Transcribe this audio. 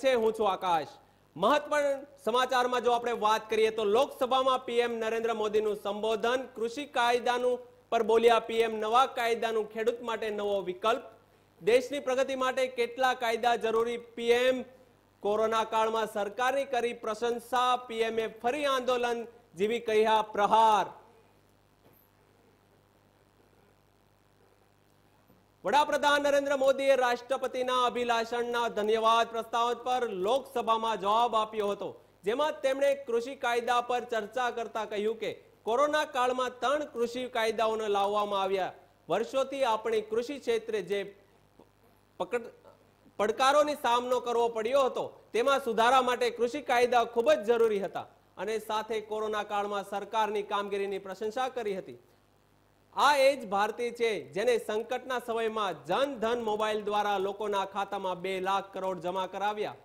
છે હું છું આકાશ મહત્વપૂર્ણ સમાચારમાં જો આપણે વાત કરીએ તો લોકસભામાં પીએમ નરેન્દ્ર મોદીનું સંબોધન કૃષિ કાયદાનું પર બોલ્યા પીએમ નવા કાયદાનું ખેડૂત માટે નવો વિકલ્પ દેશની પ્રગતિ માટે કેટલા કાયદા જરૂરી પીએમ કોરોના કાળમાં સરકારની કરી પ્રશંસા પીએમએ ફરી આંદોલન જેવી કહ્યા પ્રહાર વડાપ્રધાન નરેન્દ્ર મોદીએ રાષ્ટ્રપતિના અભિલાષણના ધન્યવાદ પ્રસ્તાવ પર લોકસભામાં જવાબ આપ્યો હતો જેમાં તેમણે કૃષિ કાયદા પર ચર્ચા કરતા કહ્યું કે કોરોના કાળમાં ત્રણ કૃષિ કાયદાઓને લાવવામાં આવ્યા વર્ષોથી આપણે કૃષિ ક્ષેત્રે જે પડકારોની સામનો કરવો પડ્યો હતો તેમાં સુધારા માટે કૃષિ કાયદા ખૂબ જ જરૂરી હતા અને સાથે કોરોના કાળમાં સરકારની કામગીરીની પ્રશંસા કરી હતી આ એ જ ભારતી છે જેને સંકટના સમયમાં જન ધન મોબાઈલ દ્વારા લોકોના ખાતામાં બે લાખ કરોડ જમા કરાવ્યા